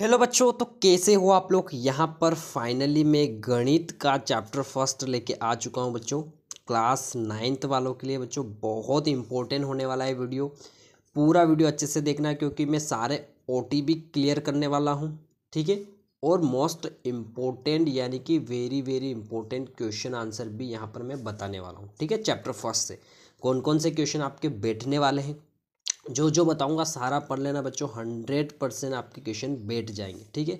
hello बच्चों तो कैसे हो आप लोग यहाँ पर फाइनली मैं गणित का चैप्टर फर्स्ट लेके आ चुका हूँ बच्चों क्लास नाइन्थ वालों के लिए बच्चों बहुत इंपॉर्टेंट होने वाला है वीडियो पूरा वीडियो अच्छे से देखना क्योंकि मैं सारे ओ क्लियर करने वाला हूँ ठीक है और मोस्ट इम्पोर्टेंट यानी कि very very important question answer भी यहाँ पर मैं बताने वाला हूँ ठीक है चैप्टर फर्स्ट से कौन कौन से क्वेश्चन आपके बैठने वाले हैं जो जो बताऊंगा सारा पढ़ लेना बच्चों हंड्रेड परसेंट आपके क्वेश्चन बैठ जाएंगे ठीक है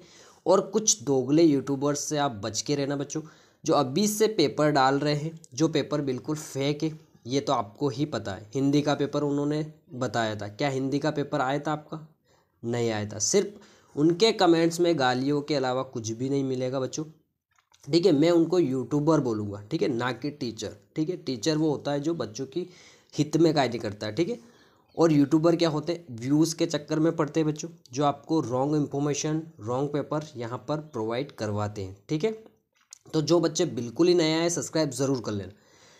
और कुछ दोगले यूट्यूबर्स से आप बच के रहना बच्चों जो अभी से पेपर डाल रहे हैं जो पेपर बिल्कुल फेक है ये तो आपको ही पता है हिंदी का पेपर उन्होंने बताया था क्या हिंदी का पेपर आया था आपका नहीं आया था सिर्फ उनके कमेंट्स में गालियों के अलावा कुछ भी नहीं मिलेगा बच्चों ठीक है मैं उनको यूट्यूबर बोलूँगा ठीक है ना कि टीचर ठीक है टीचर वो होता है जो बच्चों की हित में कार्य करता है ठीक है और यूट्यूबर क्या होते हैं व्यूज़ के चक्कर में पड़ते हैं बच्चों जो आपको रॉन्ग इन्फॉर्मेशन रॉन्ग पेपर यहाँ पर प्रोवाइड करवाते हैं ठीक है तो जो बच्चे बिल्कुल ही नया है सब्सक्राइब ज़रूर कर लेना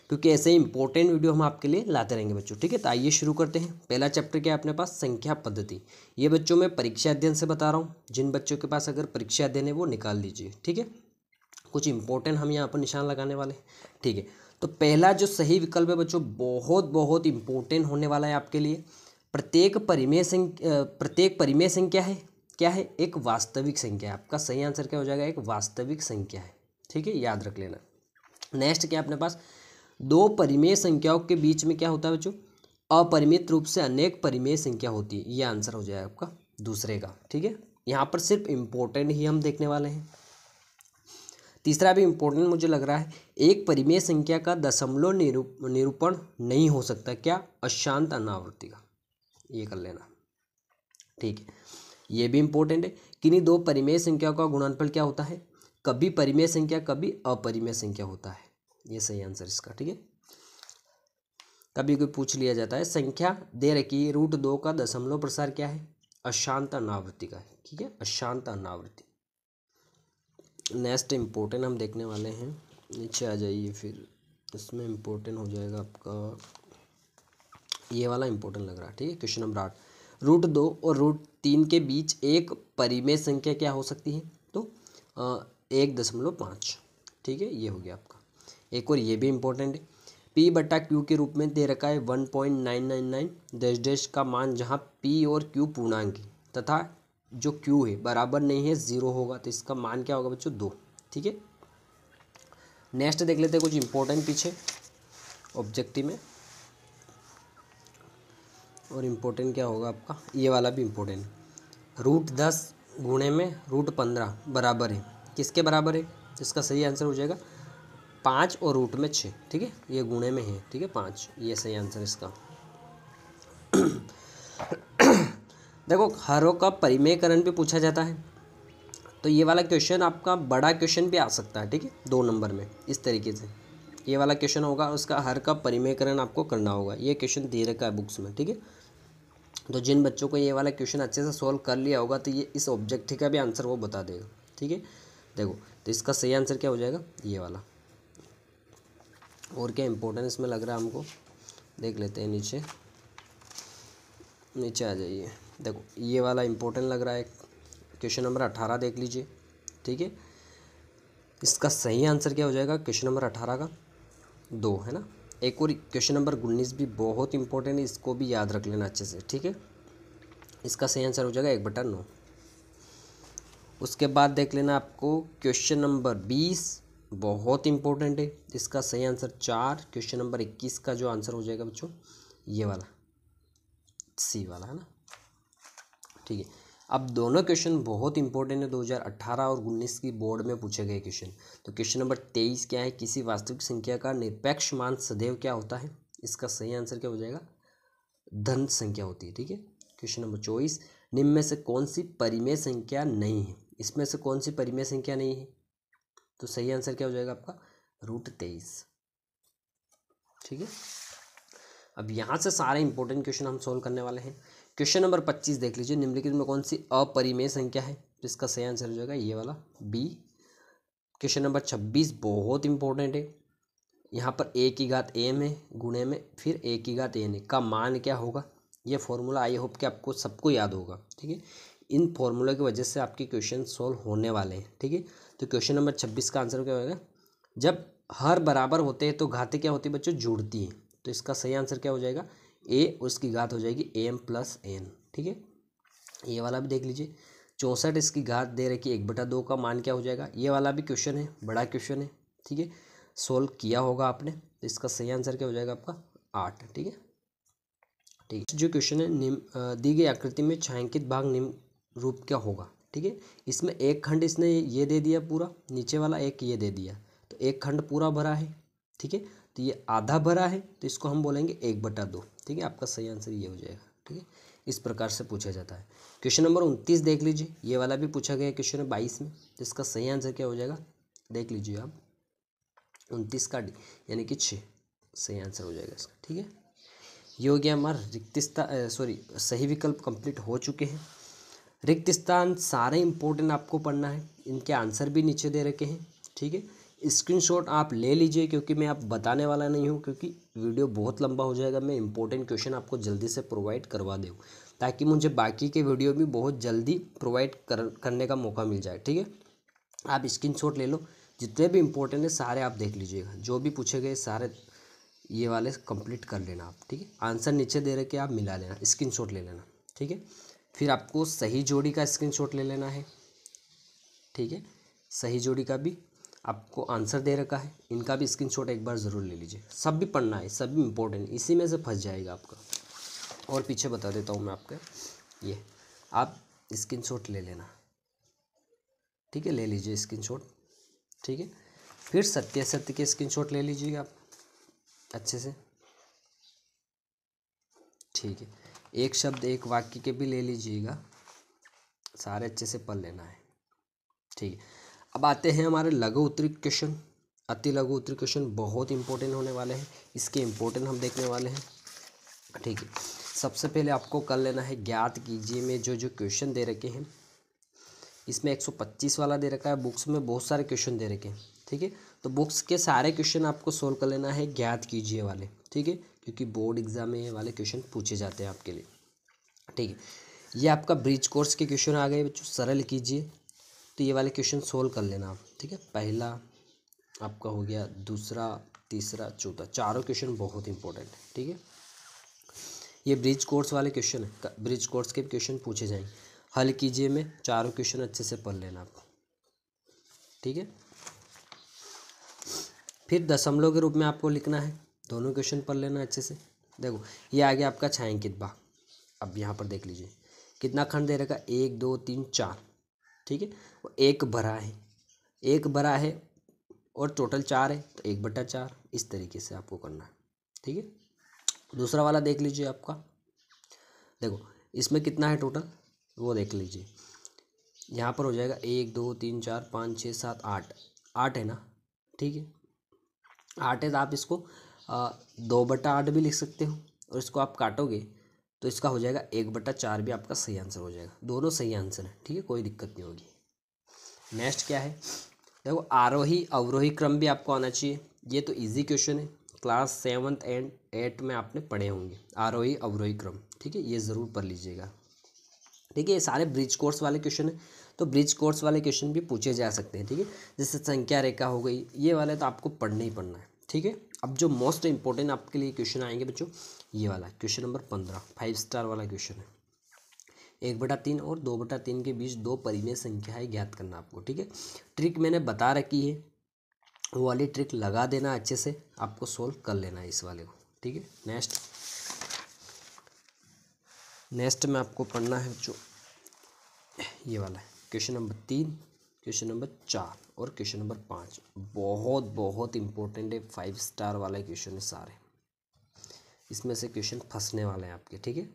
क्योंकि ऐसे ही इंपॉर्टेंट वीडियो हम आपके लिए लाते रहेंगे बच्चों ठीक है तो आइए शुरू करते हैं पहला चैप्टर क्या है अपने पास संख्या पद्धति ये बच्चों में परीक्षा अध्ययन से बता रहा हूँ जिन बच्चों के पास अगर परीक्षा अध्ययन है वो निकाल लीजिए ठीक है कुछ इंपॉर्टेंट हम यहाँ पर निशान लगाने वाले हैं ठीक है तो पहला जो सही विकल्प है बच्चों बहुत बहुत इम्पोर्टेंट होने वाला है आपके लिए प्रत्येक परिमेय संख्या प्रत्येक परिमेय संख्या है क्या है एक वास्तविक संख्या है आपका सही आंसर क्या हो जाएगा एक वास्तविक संख्या है ठीक है याद रख लेना नेक्स्ट क्या अपने पास दो परिमेय संख्याओं के बीच में क्या होता है बच्चों अपरिमित रूप से अनेक परिमेय संख्या होती है ये आंसर हो जाएगा आपका दूसरे का ठीक है यहाँ पर सिर्फ इम्पोर्टेंट ही हम देखने वाले हैं तीसरा भी इम्पोर्टेंट मुझे लग रहा है एक परिमेय संख्या का दशमलव निरूप निरूपण नहीं हो सकता क्या अशांत अनावृत्ति का ये कर लेना ठीक है ये भी इम्पोर्टेंट है किन्हीं दो परिमेय संख्याओं का गुणनफल क्या होता है कभी परिमेय संख्या कभी अपरिमेय संख्या होता है ये सही आंसर इसका ठीक है कभी कोई पूछ लिया जाता है संख्या दे रखी रूट दो का दशमलव प्रसार क्या है अशांत अनावृत्ति का है ठीक है अशांत अनावृत्ति नेक्स्ट इम्पोर्टेंट हम देखने वाले हैं नीचे आ जाइए फिर इसमें इम्पोर्टेंट हो जाएगा आपका ये वाला इम्पोर्टेंट लग रहा है ठीक है क्वेश्चन नंबर आठ रूट दो और रूट तीन के बीच एक परिमेय संख्या क्या हो सकती है तो आ, एक दशमलव पाँच ठीक है ये हो गया आपका एक और ये भी इम्पोर्टेंट है पी बटा क्यू के रूप में दे रखा है one point nine nine nine dash dash का मान जहाँ पी और क्यू पूर्णांक तथा जो क्यू है बराबर नहीं है ज़ीरो होगा तो इसका मान क्या होगा बच्चों दो ठीक है नेक्स्ट देख लेते हैं कुछ इंपॉर्टेंट पीछे ऑब्जेक्टिव में और इम्पोर्टेंट क्या होगा आपका ये वाला भी इम्पोर्टेंट रूट दस गुणे में रूट पंद्रह बराबर है किसके बराबर है तो इसका सही आंसर हो जाएगा पाँच और रूट में छः ठीक है ये गुणे में है ठीक है पाँच ये सही आंसर इसका देखो हरों का परिमेयकरण भी पूछा जाता है तो ये वाला क्वेश्चन आपका बड़ा क्वेश्चन भी आ सकता है ठीक है दो नंबर में इस तरीके से ये वाला क्वेश्चन होगा उसका हर का परिमेयकरण आपको करना होगा ये क्वेश्चन दे रखा है बुक्स में ठीक है तो जिन बच्चों को ये वाला क्वेश्चन अच्छे से सॉल्व कर लिया होगा तो ये इस ऑब्जेक्ट का भी आंसर वो बता देगा ठीक है देखो तो इसका सही आंसर क्या हो जाएगा ये वाला और क्या इंपॉर्टेंस इसमें लग रहा है हमको देख लेते हैं नीचे नीचे आ जाइए देखो ये वाला इम्पोर्टेंट लग रहा है क्वेश्चन नंबर अठारह देख लीजिए ठीक है इसका सही आंसर क्या हो जाएगा क्वेश्चन नंबर अठारह का दो है ना एक और क्वेश्चन नंबर उन्नीस भी बहुत इंपॉर्टेंट है इसको भी याद रख लेना अच्छे से ठीक है इसका सही आंसर हो जाएगा एक बटन नौ उसके बाद देख लेना आपको क्वेश्चन नंबर बीस बहुत इंपॉर्टेंट है इसका सही आंसर चार क्वेश्चन नंबर इक्कीस का जो आंसर हो जाएगा बच्चों ये वाला सी वाला है ना ठीक है अब दोनों क्वेश्चन बहुत इंपॉर्टेंट है 2018 और 19 की बोर्ड में पूछे गए क्वेश्चन तो क्वेश्चन नंबर तेईस क्या है किसी वास्तविक संख्या का निरपेक्ष मान सदैव क्या होता है इसका सही आंसर क्या हो जाएगा धन संख्या होती है ठीक है क्वेश्चन नंबर चौबीस निम्न में से कौन सी परिमेय संख्या नहीं है इसमें से कौन सी परिमेय संख्या नहीं है तो सही आंसर क्या हो जाएगा आपका रूट तेईस ठीक है अब यहाँ से सारे इंपॉर्टेंट क्वेश्चन हम सोल्व करने वाले हैं क्वेश्चन नंबर पच्चीस देख लीजिए निम्नलिखित में कौन सी अपरिमेय संख्या है तो इसका सही आंसर हो जाएगा ये वाला बी क्वेश्चन नंबर छब्बीस बहुत इंपॉर्टेंट है यहाँ पर ए की घात एम है गुणे में फिर ए की घात एन का मान क्या होगा ये फॉर्मूला आई होप कि आपको सबको याद होगा ठीक है इन फॉर्मूला की वजह से आपके क्वेश्चन सॉल्व होने वाले हैं ठीक है तो क्वेश्चन नंबर छब्बीस का आंसर क्या होगा जब हर बराबर होते हैं तो घाते क्या होती है बच्चों जुड़ती हैं तो इसका सही आंसर क्या हो जाएगा ए उसकी घात हो जाएगी ए एम प्लस एन ठीक है ये वाला भी देख लीजिए चौंसठ इसकी घात दे रखी एक बटा दो का मान क्या हो जाएगा ये वाला भी क्वेश्चन है बड़ा क्वेश्चन है ठीक है सोल्व किया होगा आपने तो इसका सही आंसर क्या हो जाएगा आपका आठ ठीक है ठीक है जो क्वेश्चन है निम दी गई आकृति में छायांकित भाग निम्न रूप क्या होगा ठीक है इसमें एक खंड इसने ये दे दिया पूरा नीचे वाला एक ये दे दिया तो एक खंड पूरा भरा है ठीक है तो ये आधा भरा है तो इसको हम बोलेंगे एक बटा दो ठीक है आपका सही आंसर ये हो जाएगा ठीक है इस प्रकार से पूछा जाता है क्वेश्चन नंबर उनतीस देख लीजिए ये वाला भी पूछा गया क्वेश्चन नंबर बाईस में तो इसका सही आंसर क्या हो जाएगा देख लीजिए आप उनतीस का डी यानी कि छः सही आंसर हो जाएगा इसका ठीक है ये हो गया हमारा रिक्तिस्ता सॉरी सही विकल्प कंप्लीट हो चुके हैं रिक्त स्थान सारे इंपॉर्टेंट आपको पढ़ना है इनके आंसर भी नीचे दे रखे हैं ठीक है स्क्रीनशॉट आप ले लीजिए क्योंकि मैं आप बताने वाला नहीं हूँ क्योंकि वीडियो बहुत लंबा हो जाएगा मैं इंपॉर्टेंट क्वेश्चन आपको जल्दी से प्रोवाइड करवा दूँ ताकि मुझे बाकी के वीडियो भी बहुत जल्दी प्रोवाइड कर, करने का मौका मिल जाए ठीक है आप स्क्रीन ले लो जितने भी इंपॉर्टेंट है सारे आप देख लीजिएगा जो भी पूछे गए सारे ये वाले कंप्लीट कर लेना आप ठीक है आंसर नीचे दे रहे के आप मिला लेना स्क्रीनशॉट ले लेना ठीक है फिर आपको सही जोड़ी का स्क्रीनशॉट ले लेना है ठीक है सही जोड़ी का भी आपको आंसर दे रखा है इनका भी स्क्रीनशॉट एक बार ज़रूर ले लीजिए सब भी पढ़ना है सब भी इम्पोर्टेंट इसी में से फंस जाएगा आपका और पीछे बता देता हूँ मैं आपके ये आप स्क्रीन ले लेना ठीक है ले लीजिए स्क्रीन ठीक है फिर सत्य सत्य के स्क्रीन ले लीजिएगा आप अच्छे से ठीक है एक शब्द एक वाक्य के भी ले लीजिएगा सारे अच्छे से पढ़ लेना है ठीक है अब आते हैं हमारे लघु उत्तरी क्वेश्चन अति लघु उत्तरी क्वेश्चन बहुत इंपॉर्टेंट होने वाले हैं इसके इंपॉर्टेंट हम देखने वाले हैं ठीक है सबसे पहले आपको कर लेना है ज्ञात कीजिए में जो जो क्वेश्चन दे रखे हैं इसमें 125 वाला दे रखा है बुक्स में बहुत सारे क्वेश्चन दे रखे हैं ठीक है तो बुक्स के सारे क्वेश्चन आपको सोल्व कर लेना है ज्ञात कीजिए वाले ठीक है क्योंकि बोर्ड एग्जाम में ये वाले क्वेश्चन पूछे जाते हैं आपके लिए ठीक है ये आपका ब्रिज कोर्स के क्वेश्चन आ गए बच्चों सरल कीजिए तो ये वाले क्वेश्चन सोल्व कर लेना आप ठीक है पहला आपका हो गया दूसरा तीसरा चौथा चारों क्वेश्चन बहुत इंपॉर्टेंट है ठीक है ये ब्रिज कोर्स वाले क्वेश्चन है ब्रिज कोर्स के क्वेश्चन पूछे जाएंगे हल कीजिए में चारों क्वेश्चन अच्छे से पढ़ लेना आप ठीक है फिर दशमलव के रूप में आपको लिखना है दोनों क्वेश्चन पढ़ लेना अच्छे से देखो ये आ गया आपका छायांकित भाग अब यहाँ पर देख लीजिए कितना खंड दे रखा एक दो तीन चार ठीक है एक भरा है एक भरा है और टोटल चार है तो एक बटा चार इस तरीके से आपको करना है ठीक है दूसरा वाला देख लीजिए आपका देखो इसमें कितना है टोटल वो देख लीजिए यहाँ पर हो जाएगा एक दो तीन चार पाँच छः सात आठ आठ है ना ठीक है आठ है तो आप इसको आ, दो बटा आठ भी लिख सकते हो और इसको आप काटोगे तो इसका हो जाएगा एक बटा चार भी आपका सही आंसर हो जाएगा दोनों सही आंसर है ठीक है कोई दिक्कत नहीं होगी नेक्स्ट क्या है देखो आरोही अवरोही क्रम भी आपको आना चाहिए ये तो इजी क्वेश्चन है क्लास सेवन्थ एंड एट में आपने पढ़े होंगे आरोही अवरोही क्रम ठीक है ये ज़रूर पढ़ लीजिएगा ठीक है ये सारे ब्रिज कोर्स वाले क्वेश्चन हैं तो ब्रिज कोर्स वाले क्वेश्चन भी पूछे जा सकते हैं ठीक है जैसे संख्या रेखा हो गई ये वाले तो आपको पढ़ना ही पढ़ना है ठीक है अब जो मोस्ट इंपॉर्टेंट आपके लिए क्वेश्चन आएंगे बच्चों ये वाला क्वेश्चन नंबर पंद्रह फाइव स्टार वाला क्वेश्चन है एक बटा तीन और दो बटा तीन के बीच दो परिमेय संख्या है ज्ञात करना आपको ठीक है ट्रिक मैंने बता रखी है वो वाली ट्रिक लगा देना अच्छे से आपको सोल्व कर लेना है इस वाले को ठीक है नेक्स्ट नेक्स्ट में आपको पढ़ना है जो ये वाला है क्वेश्चन नंबर तीन क्वेश्चन नंबर चार और क्वेश्चन नंबर पाँच बहुत बहुत इंपॉर्टेंट है फाइव स्टार वाले क्वेश्चन सारे इसमें से क्वेश्चन फंसने वाले हैं आपके ठीक है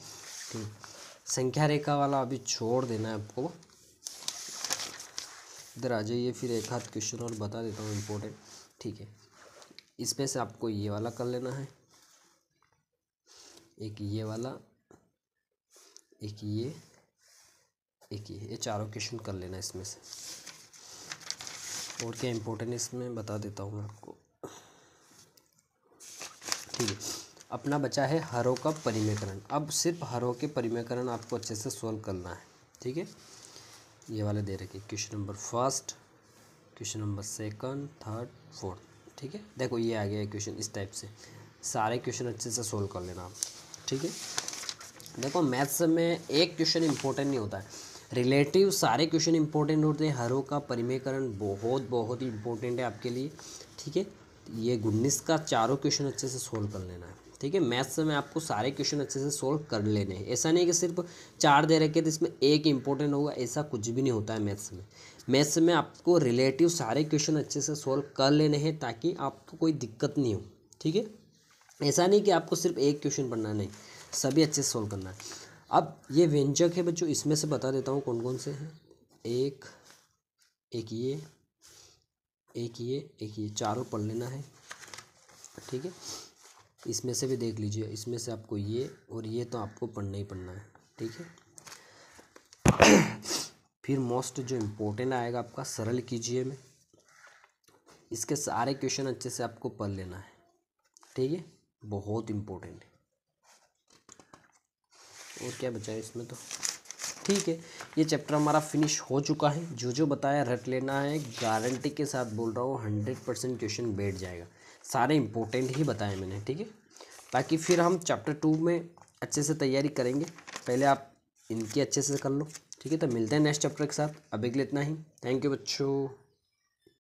ठीक संख्या रेखा वाला अभी छोड़ देना है आपको इधर आ जाइए फिर एक हाथ क्वेश्चन और बता देता हूँ इम्पोर्टेंट ठीक है इसमें से आपको ये वाला कर लेना है एक ये वाला एक ये एक ही ये चारों क्वेश्चन कर लेना इसमें से और क्या इम्पोर्टेंट इसमें बता देता हूँ मैं आपको ठीक है अपना बचा है हरों का परिमयकरण अब सिर्फ हरों के परिमेयकरण आपको अच्छे से सोल्व करना है ठीक है ये वाले दे रखे question number first question number second third fourth ठीक है देखो ये आ गया क्वेश्चन इस टाइप से सारे क्वेश्चन अच्छे से सोल्व कर लेना आप ठीक है देखो मैथ्स में एक क्वेश्चन इंपॉर्टेंट नहीं होता है रिलेटिव सारे क्वेश्चन इंपॉर्टेंट होते हैं हरों का परिमेयकरण बहुत बहुत ही इंपॉर्टेंट है आपके लिए ठीक है ये गुडनेस का चारों क्वेश्चन अच्छे से सोल्व कर लेना है ठीक है मैथ्स में आपको सारे क्वेश्चन अच्छे से सोल्व कर लेने हैं ऐसा नहीं कि सिर्फ चार दे रखे तो इसमें एक इंपॉर्टेंट होगा ऐसा कुछ भी नहीं होता है मैथ्स में मैथ्स में आपको रिलेटिव सारे क्वेश्चन अच्छे से सोल्व कर लेने हैं ताकि आपको कोई दिक्कत नहीं हो ठीक है ऐसा नहीं कि आपको सिर्फ एक क्वेश्चन पढ़ना नहीं सभी अच्छे से सोल्व करना है अब ये व्यंजक है बच्चों इसमें से बता देता हूँ कौन कौन से हैं एक एक ये एक ये एक ये चारों पढ़ लेना है ठीक है इसमें से भी देख लीजिए इसमें से आपको ये और ये तो आपको पढ़ना ही पढ़ना है ठीक है फिर मोस्ट जो इम्पोर्टेंट आएगा आपका सरल कीजिए में इसके सारे क्वेश्चन अच्छे से आपको पढ़ लेना है ठीक है बहुत इम्पोर्टेंट है और क्या बचा है इसमें तो ठीक है ये चैप्टर हमारा फिनिश हो चुका है जो जो बताया रट लेना है गारंटी के साथ बोल रहा हूँ हंड्रेड परसेंट क्वेश्चन बैठ जाएगा सारे इंपॉर्टेंट ही बताए मैंने ठीक है ताकि फिर हम चैप्टर टू में अच्छे से तैयारी करेंगे पहले आप इनकी अच्छे से कर लो ठीक है तो मिलते हैं नेक्स्ट चैप्टर के साथ अभी के लिए इतना ही थैंक यू बच्चों